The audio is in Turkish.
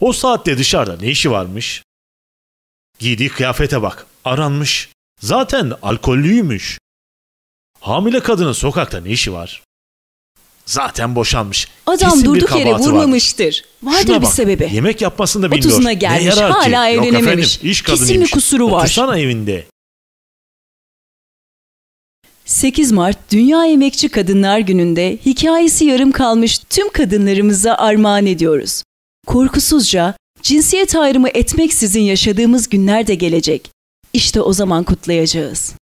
O saatte dışarıda ne işi varmış? Giydiği kıyafete bak, aranmış. Zaten alkollüymüş. Hamile kadının sokakta ne işi var? Zaten boşanmış. Adam Kesin durduk yere vurmamıştır. Vardır, vardır bir bak, sebebi. Yemek yapmasında da bilmiyor. Otuzuna gelmiş ne yarar hala ki? evlenememiş. Yok efendim, iş Kesin bir kusuru var. Otursana evinde. 8 Mart Dünya Emekçi Kadınlar Günü'nde hikayesi yarım kalmış tüm kadınlarımıza armağan ediyoruz korkusuzca, cinsiyet ayrımı etmeksizin yaşadığımız günler de gelecek. İşte o zaman kutlayacağız.